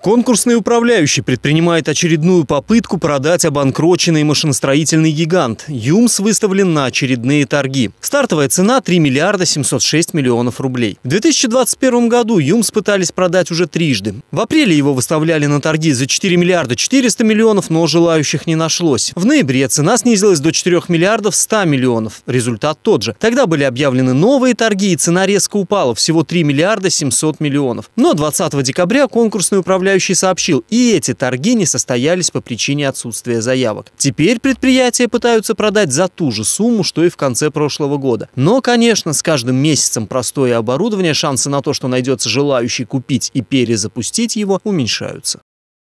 Конкурсный управляющий предпринимает очередную попытку продать обанкроченный машиностроительный гигант. ЮМС выставлен на очередные торги. Стартовая цена 3 миллиарда 706 миллионов рублей. В 2021 году ЮМС пытались продать уже трижды. В апреле его выставляли на торги за 4 миллиарда 400 миллионов, но желающих не нашлось. В ноябре цена снизилась до 4 миллиардов 100 миллионов. Результат тот же. Тогда были объявлены новые торги и цена резко упала, всего 3 миллиарда 700 миллионов. Но 20 декабря конкурсный управляющий управляющий сообщил, и эти торги не состоялись по причине отсутствия заявок. Теперь предприятия пытаются продать за ту же сумму, что и в конце прошлого года. Но, конечно, с каждым месяцем простое оборудование шансы на то, что найдется желающий купить и перезапустить его, уменьшаются.